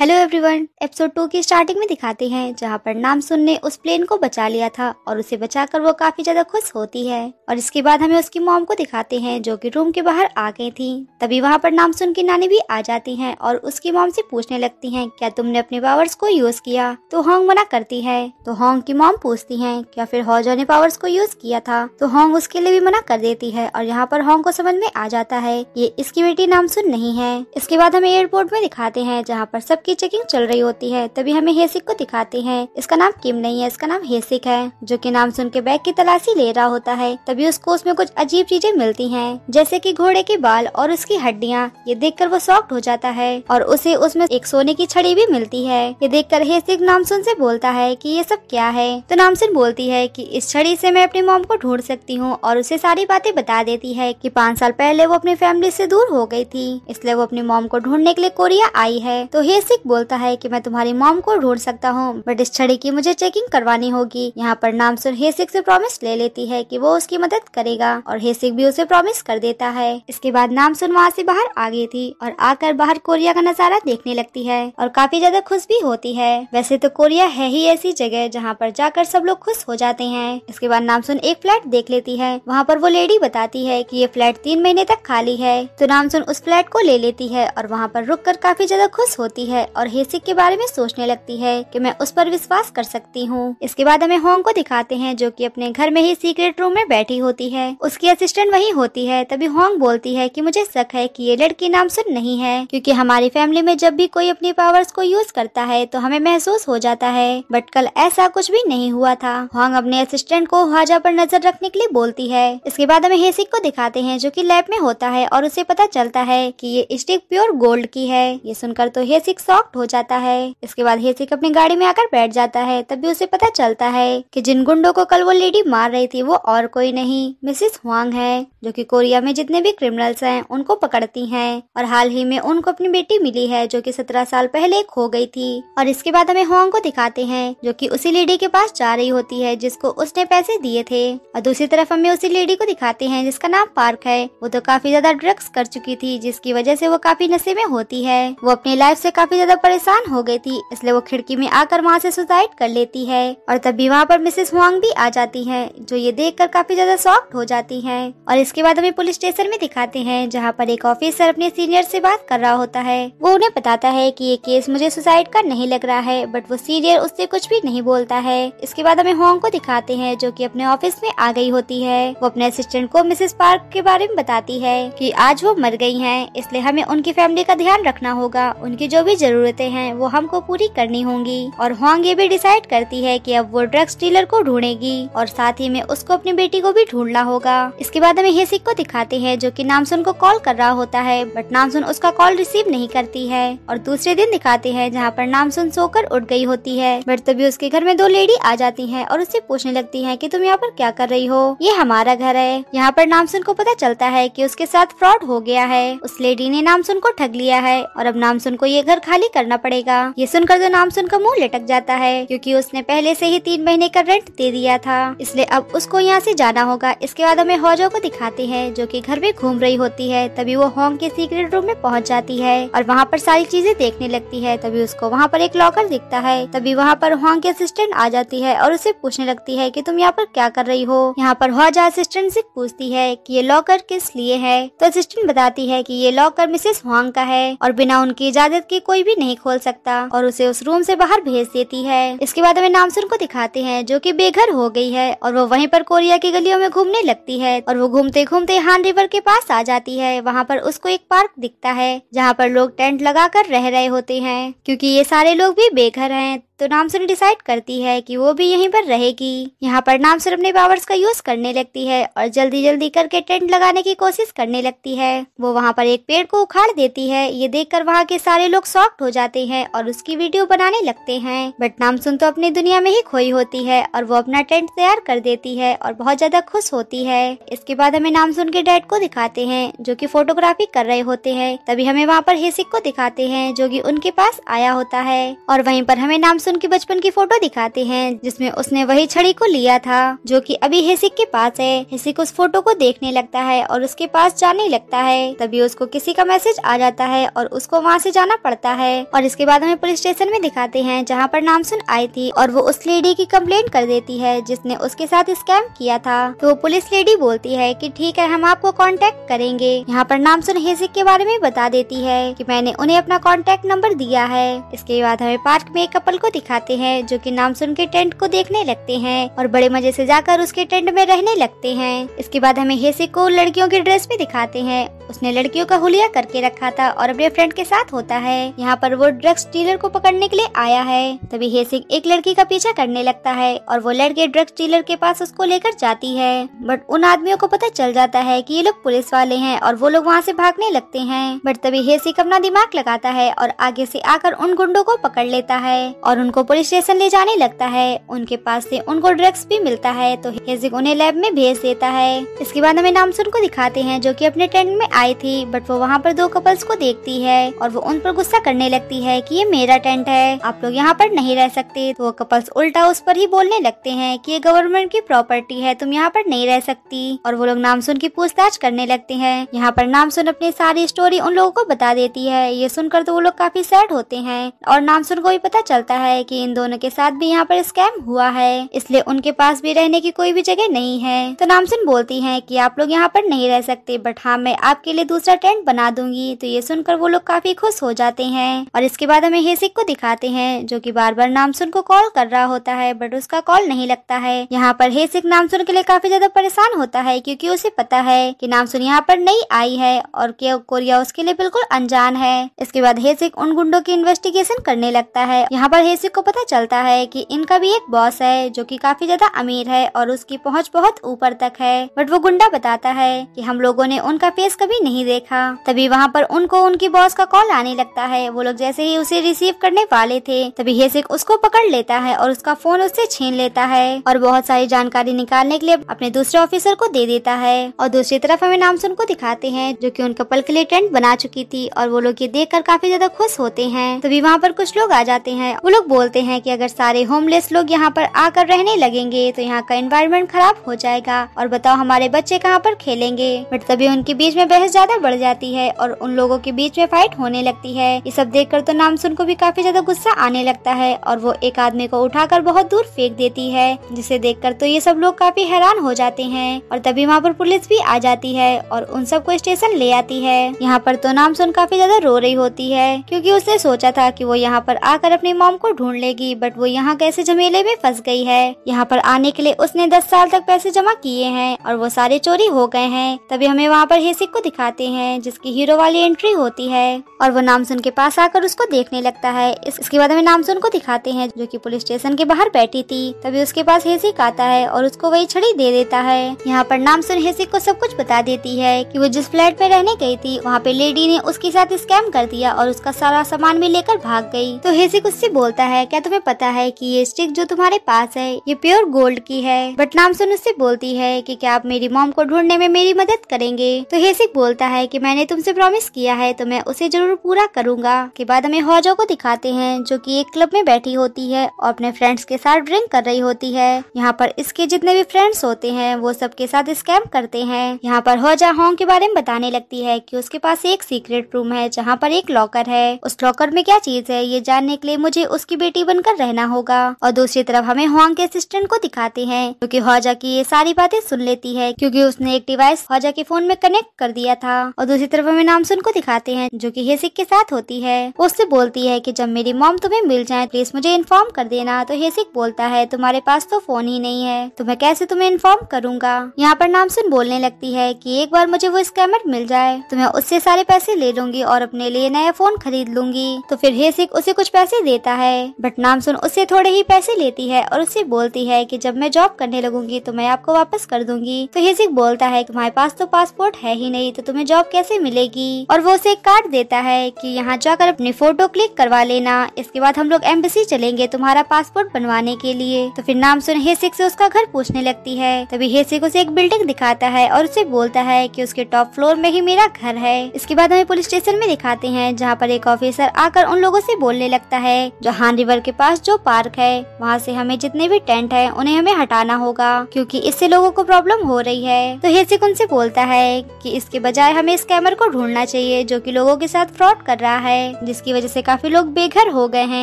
hello everyone episode two की starting में दिखाते हैं जहां पर नाम सुनने उस प्लेन को बचा लिया था और उसे बचाकर वो काफी ज्यादा खुश होती है और इसके बाद हमें उसकी मॉम को दिखाते हैं जो कि रूम के बाहर आ गई थी तभी वहां पर नाम सुन की नानी भी आ जाती हैं और उसकी मॉम से पूछने लगती है क्या तुमने अपने पावर्स को यूज किया तो होंग मना करती है तो होंग की मॉम पूछती है क्या फिर हॉजो ने पावर्स को यूज किया था तो होंग उसके लिए भी मना कर देती है और यहाँ पर होंग को समझ में आ जाता है ये इसकी बेटी नामसुन नहीं है इसके बाद हमें एयरपोर्ट में दिखाते हैं जहाँ पर सब की चेकिंग चल रही होती है तभी हमें हेसिक को दिखाते हैं इसका नाम किम नहीं है इसका नाम हेसिक है जो कि नाम सुन के बैग की तलाशी ले रहा होता है तभी उसको उसमें कुछ अजीब चीजें मिलती हैं जैसे कि घोड़े के बाल और उसकी हड्डियाँ ये कर वो सॉफ्ट हो जाता है और उसे उसमें एक सोने की छड़ी भी मिलती है ये देख कर हेसिक नामसुन से बोलता है की ये सब क्या है तो नामसुन बोलती है की इस छड़ी से मैं अपनी मोम को ढूंढ सकती हूँ और उसे सारी बातें बता देती है की पाँच साल पहले वो अपनी फैमिली से दूर हो गई थी इसलिए वो अपनी मोम को ढूंढने के लिए कोरिया आई है तो हेसिक कौशिक बोलता है कि मैं तुम्हारी मॉम को ढूंढ सकता हूँ बट इस छड़ी की मुझे चेकिंग करवानी होगी यहाँ पर नाम सुन हेसिक से प्रॉमिस ले लेती है कि वो उसकी मदद करेगा और हेसिक भी उसे प्रॉमिस कर देता है इसके बाद नाम सुन वहाँ से बाहर आ गई थी और आकर बाहर कोरिया का नजारा देखने लगती है और काफी ज्यादा खुश भी होती है वैसे तो कोरिया है ही ऐसी जगह जहाँ पर जाकर सब लोग खुश हो जाते हैं इसके बाद नामसुन एक फ्लैट देख लेती है वहाँ पर वो लेडी बताती है कि ये फ्लैट तीन महीने तक खाली है तो नामसुन उस फ्लैट को ले लेती है और वहाँ पर रुक कर काफी ज्यादा खुश होती है है और हेसिक के बारे में सोचने लगती है कि मैं उस पर विश्वास कर सकती हूँ इसके बाद हमें होंग को दिखाते हैं जो कि अपने घर में ही सीक्रेट रूम में बैठी होती है उसकी असिस्टेंट वही होती है तभी होंग बोलती है कि मुझे शक है कि ये लड़की नाम सुन नहीं है क्योंकि हमारी फैमिली में जब भी कोई अपनी पावर्स को यूज करता है तो हमें महसूस हो जाता है बट कल ऐसा कुछ भी नहीं हुआ था होंग अपने असिस्टेंट को हाजा पर नजर रखने के लिए बोलती है इसके बाद हमें हेसिक को दिखाते हैं जो कि लैब में होता है और उसे पता चलता है कि ये स्टिक प्योर गोल्ड की है ये सुनकर तो हेसिक शॉक्ड हो जाता है इसके बाद हेसिक अपनी गाड़ी में आकर बैठ जाता है तभी उसे पता चलता है कि जिन गुंडों को कल वो लेडी मार रही थी वो और कोई नहीं मिसिस हुआंग है जो कि कोरिया में जितने भी क्रिमिनल्स हैं उनको पकड़ती हैं और हाल ही में उनको अपनी बेटी मिली है जो कि सत्रह साल पहले खो गई थी और इसके बाद हमें हुआंग को दिखाते हैं जो कि उसी लेडी के पास जा रही होती है जिसको उसने पैसे दिए थे और दूसरी तरफ हमें उसी लेडी को दिखाते हैं जिसका नाम पार्क है वो तो काफी ज्यादा ड्रग्स कर चुकी थी जिसकी वजह से वो काफी नशे में होती है वो अपनी लाइफ से काफी ज्यादा परेशान हो गई थी इसलिए वो खिड़की में आकर वहाँ से सुसाइड कर लेती है और तभी वहाँ पर मिसेस हुआंग भी आ जाती है जो ये देख कर काफी ज्यादा सॉफ्ट हो जाती है और इसके बाद हमें पुलिस स्टेशन में दिखाते हैं जहाँ पर एक ऑफिसर अपने सीनियर से बात कर रहा होता है वो उन्हें बताता है की ये केस मुझे सुसाइड का नहीं लग रहा है बट वो सीनियर उससे कुछ भी नहीं बोलता है इसके बाद हमें होंग को दिखाते हैं जो कि अपने ऑफिस में आ गई होती है वो अपने असिस्टेंट को मिसेस पार्क के बारे में बताती है कि आज वो मर गई हैं इसलिए हमें उनकी फैमिली का ध्यान रखना होगा उनकी जो भी जरूरत ज़रूरतें हैं वो हमको पूरी करनी होंगी और होंग ये भी डिसाइड करती है कि अब वो ड्रग्स डीलर को ढूंढेगी और साथ ही में उसको अपनी बेटी को भी ढूंढना होगा इसके बाद हमें हेसिक को दिखाते हैं जो कि नामसुन को कॉल कर रहा होता है बट नामसुन उसका कॉल रिसीव नहीं करती है और दूसरे दिन दिखाते हैं जहाँ पर नामसुन सोकर उठ गई होती है बट तभी उसके घर में दो लेडी आ जाती है और उससे पूछने लगती है की तुम यहाँ पर क्या कर रही हो ये हमारा घर है यहाँ पर नामसुन को पता चलता है की उसके साथ फ्रॉड हो गया है उस लेडी ने नामसुन को ठग लिया है और अब नामसुन को ये घर खाली खाली करना पड़ेगा ये सुनकर तो नाम सुनकर मुंह लटक जाता है क्योंकि उसने पहले से ही तीन महीने का रेंट दे दिया था इसलिए अब उसको यहाँ से जाना होगा इसके बाद हमें हौजो को दिखाते हैं जो कि घर में घूम रही होती है तभी वो होंग के सीक्रेट रूम में पहुँच जाती है और वहाँ पर सारी चीजें देखने लगती है तभी उसको वहाँ पर एक लॉकर दिखता है तभी वहाँ पर होंग की असिस्टेंट आ जाती है और उसे पूछने लगती है की तुम यहाँ पर क्या कर रही हो यहाँ पर हौजा असिस्टेंट से पूछती है की ये लॉकर किस लिए है तो असिस्टेंट बताती है की ये लॉकर मिसेस होंग का है और बिना उनकी इजाजत के कोई कोई भी नहीं खोल सकता और उसे उस रूम से बाहर भेज देती है इसके बाद हमें नामसुन को दिखाते हैं जो कि बेघर हो गई है और वो वहीं पर कोरिया की गलियों में घूमने लगती है और वो घूमते घूमते हान रिवर के पास आ जाती है वहाँ पर उसको एक पार्क दिखता है जहाँ पर लोग टेंट कर रह रहे होते हैं क्योंकि ये सारे लोग भी बेघर है तो नामसुन डिसाइड करती है कि वो भी यहीं पर रहेगी यहाँ पर नामसुर अपने पावर्स का यूज करने लगती है और जल्दी जल्दी करके टेंट लगाने की कोशिश करने लगती है वो वहाँ पर एक पेड़ को उखाड़ देती है ये देख कर वहाँ के सारे लोग सॉफ्ट हो जाते हैं और उसकी वीडियो बनाने लगते हैं बट नामसुन तो अपनी दुनिया में ही खोई होती है और वो अपना टेंट तैयार कर देती है और बहुत ज्यादा खुश होती है इसके बाद हमें नामसुन के डैड को दिखाते हैं जो कि फोटोग्राफी कर रहे होते हैं तभी हमें वहाँ पर हेसिक को दिखाते हैं जो कि उनके पास आया होता है और वहीं पर हमें नामसुन उनके बचपन की फोटो दिखाते हैं जिसमें उसने वही छड़ी को लिया था जो कि अभी हेसिक के पास है हिसिक उस फोटो को देखने लगता है और उसके पास जाने लगता है तभी उसको किसी का मैसेज आ जाता है और उसको वहाँ से जाना पड़ता है और इसके बाद हमें पुलिस स्टेशन में दिखाते हैं जहाँ पर नामसुन आई थी और वो उस लेडी की कम्प्लेन कर देती है जिसने उसके साथ स्कैम किया था तो वो पुलिस लेडी बोलती है की ठीक है हम आपको कॉन्टेक्ट करेंगे यहाँ पर नामसुन हेसिक के बारे में बता देती है की मैंने उन्हें अपना कॉन्टेक्ट नंबर दिया है इसके बाद हमें पार्क में एक कपल को दिखाते हैं जो कि नाम सुन के टेंट को देखने लगते हैं और बड़े मजे से जाकर उसके टेंट में रहने लगते हैं इसके बाद हमें हेसे को लड़कियों की ड्रेस में दिखाते हैं उसने लड़कियों का हुलिया करके रखा था और अपने फ्रेंड के साथ होता है यहाँ पर वो ड्रग्स डीलर को पकड़ने के लिए आया है तभी हेसिक एक लड़की का पीछा करने लगता है और वो लड़के ड्रग्स डीलर के पास उसको लेकर जाती है बट उन आदमियों को पता चल जाता है कि ये लोग पुलिस वाले हैं और वो लोग वहाँ से भागने लगते हैं बट तभी हेसिक अपना दिमाग लगाता है और आगे से आकर उन गुंडों को पकड़ लेता है और उनको पुलिस स्टेशन ले जाने लगता है उनके पास से उनको ड्रग्स भी मिलता है तो हेजिक उन्हें लैब में भेज देता है इसके बाद हमें नामसुन को दिखाते हैं जो कि अपने टेंट में आई थी बट वो वहाँ पर दो कपल्स को देखती है और वो उन पर गुस्सा करने लगती है कि ये मेरा टेंट है आप लोग यहाँ पर नहीं रह सकते तो वो कपल्स उल्टा उस पर ही बोलने लगते हैं कि ये गवर्नमेंट की प्रॉपर्टी है तुम यहाँ पर नहीं रह सकती और वो लोग नामसुन की पूछताछ करने लगते हैं यहाँ पर नामसुन अपनी सारी स्टोरी उन लोगों को बता देती है ये सुनकर तो वो लोग काफी सैड होते हैं और नामसुन को भी पता चलता है है कि इन दोनों के साथ भी यहाँ पर स्कैम हुआ है इसलिए उनके पास भी रहने की कोई भी जगह नहीं है तो नामसिन बोलती है की आप लोग यहाँ पर नहीं रह सकते बट हाँ मैं आपके लिए दूसरा टेंट बना दूंगी तो ये सुनकर वो लोग काफी खुश हो जाते हैं और इसके बाद हमें हेसिक को दिखाते हैं जो की बार बार नामसुन को कॉल कर रहा होता है बट उसका कॉल नहीं लगता है यहाँ पर हेसिक नामसुन के लिए काफी ज्यादा परेशान होता है क्योंकि उसे पता है कि नामसुन यहाँ पर नहीं आई है और कोरिया उसके लिए बिल्कुल अनजान है इसके बाद हेसिक उन गुंडों की इन्वेस्टिगेशन करने लगता है यहाँ पर हेसिक जैसी को पता चलता है कि इनका भी एक बॉस है जो कि काफी ज्यादा अमीर है और उसकी पहुंच बहुत ऊपर तक है बट वो गुंडा बताता है कि हम लोगों ने उनका फेस कभी नहीं देखा तभी वहाँ पर उनको उनकी बॉस का कॉल आने लगता है वो लोग जैसे ही उसे रिसीव करने वाले थे तभी हेसिक उसको पकड़ लेता है और उसका फोन उससे छीन लेता है और बहुत सारी जानकारी निकालने के लिए अपने दूसरे ऑफिसर को दे देता है और दूसरी तरफ हमें नामसुन को दिखाते हैं जो की उनका पल के लिए टेंट बना चुकी थी और वो लोग ये देख काफी ज्यादा खुश होते हैं तभी वहाँ पर कुछ लोग आ जाते हैं वो लोग बोलते हैं कि अगर सारे होमलेस लोग यहाँ पर आकर रहने लगेंगे तो यहाँ का एनवायरमेंट खराब हो जाएगा और बताओ हमारे बच्चे कहाँ पर खेलेंगे बट तभी उनके बीच में बहस ज्यादा बढ़ जाती है और उन लोगों के बीच में फाइट होने लगती है ये सब देख तो नामसुन को भी काफी ज्यादा गुस्सा आने लगता है और वो एक आदमी को उठा बहुत दूर फेंक देती है जिसे देख तो ये सब लोग काफी हैरान हो जाते हैं और तभी वहाँ पर पुलिस भी आ जाती है और उन सबको स्टेशन ले आती है यहाँ पर तो नामसुन काफी ज्यादा रो रही होती है क्योंकि उसने सोचा था कि वो यहाँ पर आकर अपनी मॉम को ढूंढ लेगी बट वो यहाँ कैसे झमेले में फंस गई है यहाँ पर आने के लिए उसने दस साल तक पैसे जमा किए हैं और वो सारे चोरी हो गए हैं तभी हमें वहाँ पर हेसिक को दिखाते हैं जिसकी हीरो वाली एंट्री होती है और वो नामसुन के पास आकर उसको देखने लगता है इसके बाद हमें नामसुन को दिखाते हैं जो की पुलिस स्टेशन के बाहर बैठी थी तभी उसके पास हेसिक आता है और उसको वही छड़ी दे देता है यहाँ पर नामसुन हेसिक को सब कुछ बता देती है की वो जिस फ्लैट में रहने गई थी वहाँ पे लेडी ने उसके साथ स्कैम कर दिया और उसका सारा सामान भी लेकर भाग गई तो हेसिक उससे बोलता है है क्या तुम्हें पता है कि ये स्टिक जो तुम्हारे पास है ये प्योर गोल्ड की है नाम सुन उससे बोलती है कि क्या आप मेरी मॉम को ढूंढने में मेरी मदद करेंगे तो हेसिक बोलता है कि मैंने तुमसे प्रॉमिस किया है तो मैं उसे जरूर पूरा करूंगा के बाद हमें हौजो को दिखाते हैं जो की एक क्लब में बैठी होती है और अपने फ्रेंड्स के साथ ड्रिंक कर रही होती है यहाँ पर इसके जितने भी फ्रेंड्स होते हैं वो सबके साथ स्कैम करते हैं यहाँ पर हौजा होंग के बारे में बताने लगती है की उसके पास एक सीक्रेट रूम है जहाँ पर एक लॉकर है उस लॉकर में क्या चीज है ये जानने के लिए मुझे उसकी बेटी बनकर रहना होगा और दूसरी तरफ हमें हॉन्ग के असिस्टेंट को दिखाते हैं क्योंकि हौजा की ये सारी बातें सुन लेती है क्योंकि उसने एक डिवाइस हौजा के फोन में कनेक्ट कर दिया था और दूसरी तरफ हमें नामसुन को दिखाते हैं जो की हेसिक के साथ होती है उससे बोलती है की जब मेरी मॉम तुम्हें मिल जाए प्लीज मुझे इन्फॉर्म कर देना तो हेसिक बोलता है तुम्हारे पास तो फोन ही नहीं है तो मैं कैसे तुम्हें इन्फॉर्म करूंगा यहाँ पर नामसुन बोलने लगती है की एक बार मुझे वो स्कैमर मिल जाए तो मैं उससे सारे पैसे ले लूंगी और अपने लिए नया फोन खरीद लूंगी तो फिर हेसिक उसे कुछ पैसे देता है बट नाम सुन उससे थोड़े ही पैसे लेती है और उससे बोलती है कि जब मैं जॉब करने लगूंगी तो मैं आपको वापस कर दूंगी तो हिजिक बोलता है कि हमारे पास तो पासपोर्ट है ही नहीं तो तुम्हें जॉब कैसे मिलेगी और वो उसे कार्ड देता है कि यहाँ जाकर अपनी फोटो क्लिक करवा लेना इसके बाद हम लोग एम्बेसी चलेंगे तुम्हारा पासपोर्ट बनवाने के लिए तो फिर नाम सुन हेसिक से उसका घर पूछने लगती है तभी हेसिक उसे एक बिल्डिंग दिखाता है और उसे बोलता है की उसके टॉप फ्लोर में ही मेरा घर है इसके बाद हमें पुलिस स्टेशन में दिखाते हैं जहाँ पर एक ऑफिसर आकर उन लोगों से बोलने लगता है जो हानरी रिवर के पास जो पार्क है वहाँ से हमें जितने भी टेंट है उन्हें हमें हटाना होगा क्योंकि इससे लोगों को प्रॉब्लम हो रही है तो हेसिक उनसे बोलता है कि इसके बजाय हमें स्कैमर को ढूंढना चाहिए जो कि लोगों के साथ फ्रॉड कर रहा है जिसकी वजह से काफी लोग बेघर हो गए हैं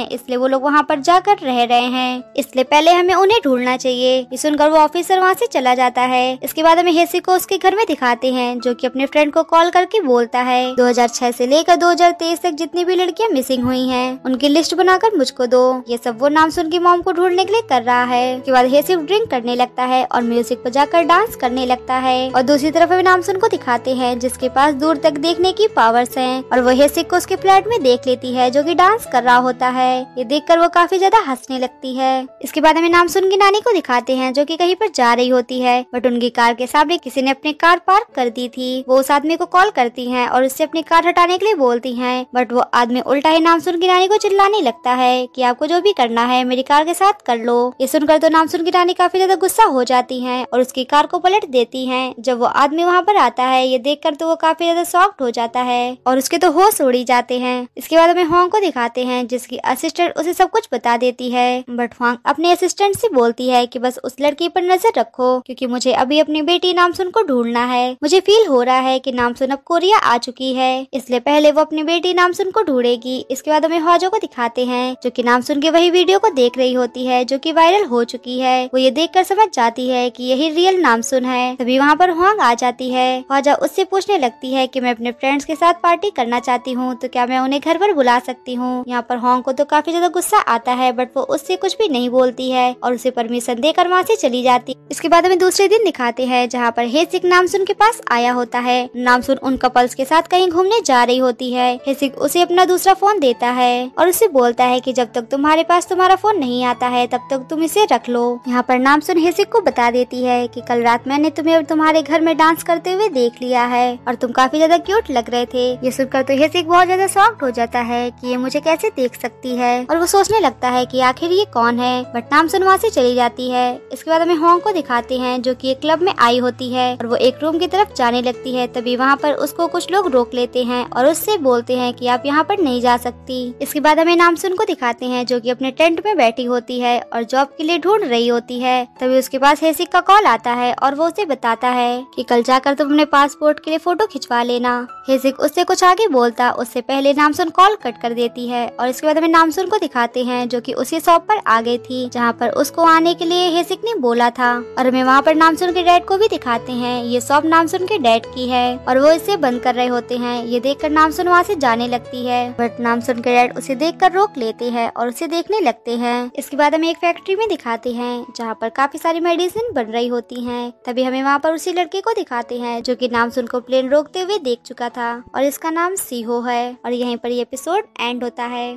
इसलिए वो लोग वहाँ पर जाकर रह रहे हैं इसलिए पहले हमें उन्हें ढूंढना चाहिए सुनकर वो ऑफिसर वहाँ से चला जाता है इसके बाद हमें हेसिक को उसके घर में दिखाते हैं जो कि अपने फ्रेंड को कॉल करके बोलता है छह से लेकर तेईस तक जितनी भी लड़कियाँ मिसिंग हुई हैं उनकी लिस्ट बनाकर मुझको को दो ये सब वो नाम सुन के मॉम को ढूंढने के लिए कर रहा है उसके बाद हे सिर्फ ड्रिंक करने लगता है और म्यूजिक बजाकर डांस करने लगता है और दूसरी तरफ सुन को दिखाते हैं जिसके पास दूर तक देखने की पावर्स हैं और वो हेसिक को उसके फ्लैट में देख लेती है जो कि डांस कर रहा होता है ये देखकर वो काफी ज्यादा हंसने लगती है इसके बाद हमें नाम सुन की नानी को दिखाते हैं जो कि कहीं पर जा रही होती है बट उनकी कार के सामने किसी ने अपनी कार पार्क कर दी थी वो उस आदमी को कॉल करती है और उससे अपनी कार हटाने के लिए बोलती है बट वो आदमी उल्टा ही नाम सुन की नानी को चिल्लाने लगता है कि आपको जो भी करना है मेरी कार के साथ कर लो ये सुनकर तो नाम सुन की रानी काफी ज्यादा गुस्सा हो जाती है और उसकी कार को पलट देती है जब वो आदमी वहाँ पर आता है ये देख कर तो वो काफी ज्यादा सॉफ्ट हो जाता है और उसके तो होश उड़ी जाते हैं इसके बाद हमें होंग को दिखाते हैं जिसकी असिस्टेंट उसे सब कुछ बता देती है बट होंग अपने असिस्टेंट से बोलती है की बस उस लड़की पर नजर रखो क्यूँकी मुझे अभी अपनी बेटी नामसुन को ढूंढना है मुझे फील हो रहा है की नामसुन अब कोरिया आ चुकी है इसलिए पहले वो अपनी बेटी नामसुन को ढूंढेगी इसके बाद हमें हॉजो को दिखाते हैं जो के नाम सुन के वही वीडियो को देख रही होती है जो की वायरल हो चुकी है वो ये देख कर समझ जाती है की यही रियल नाम सुन है तभी वहाँ पर होंग आ जाती है ख्वाजा उससे पूछने लगती है की मैं अपने फ्रेंड्स के साथ पार्टी करना चाहती हूँ तो क्या मैं उन्हें घर पर बुला सकती हूँ यहाँ पर होंग को तो काफी ज्यादा गुस्सा आता है बट वो उससे कुछ भी नहीं बोलती है और उसे परमिशन देकर वहाँ से चली जाती इसके बाद हमें दूसरे दिन दिखाते हैं जहाँ पर हेसिक नामसुन के पास आया होता है नामसुन उन कपल्स के साथ कहीं घूमने जा रही होती है हेसिक उसे अपना दूसरा फोन देता है और उसे बोलता है की जब जब तक तुम्हारे पास तुम्हारा फोन नहीं आता है तब तक तुम इसे रख लो यहाँ पर नाम सुन हेसिक को बता देती है कि कल रात मैंने तुम्हें और तुम्हारे घर में डांस करते हुए देख लिया है और तुम काफी ज्यादा क्यूट लग रहे थे ये सुनकर तो हेसिक बहुत ज्यादा शॉक्ट हो जाता है की ये मुझे कैसे देख सकती है और वो सोचने लगता है की आखिर ये कौन है बट नाम सुन वहाँ से चली जाती है इसके बाद हमें होंग को दिखाते हैं जो की एक क्लब में आई होती है और वो एक रूम की तरफ जाने लगती है तभी वहाँ पर उसको कुछ लोग रोक लेते हैं और उससे बोलते हैं की आप यहाँ पर नहीं जा सकती इसके बाद हमें नाम सुन को दिखाते आते हैं जो कि अपने टेंट में बैठी होती है और जॉब के लिए ढूंढ रही होती है तभी उसके पास हेसिक का कॉल आता है और वो उसे बताता है कि कल जाकर तुम अपने पासपोर्ट के लिए फोटो खिंचवा लेना हेसिक उससे कुछ आगे बोलता उससे पहले नामसुन कॉल कट कर देती है और इसके बाद हमें नामसुन को दिखाते हैं जो की उसी शॉप पर आ गई थी जहाँ पर उसको आने के लिए हेसिक ने बोला था और हमें वहाँ पर नामसुन के डैड को भी दिखाते हैं ये शॉप नामसुन के डैड की है और वो इसे बंद कर रहे होते हैं ये देखकर नामसुन वहाँ से जाने लगती है बट नामसुन के डैड उसे देखकर रोक लेते हैं और उसे देखने लगते हैं इसके बाद हमें एक फैक्ट्री में दिखाते हैं जहाँ पर काफी सारी मेडिसिन बन रही होती है तभी हमें वहाँ पर उसी लड़के को दिखाते हैं जो की नाम सुनकर प्लेन रोकते हुए देख चुका था और इसका नाम सीहो है और यहीं पर ये एपिसोड एंड होता है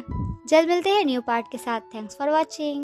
जल्द मिलते हैं न्यू पार्ट के साथ थैंक्स फॉर वॉचिंग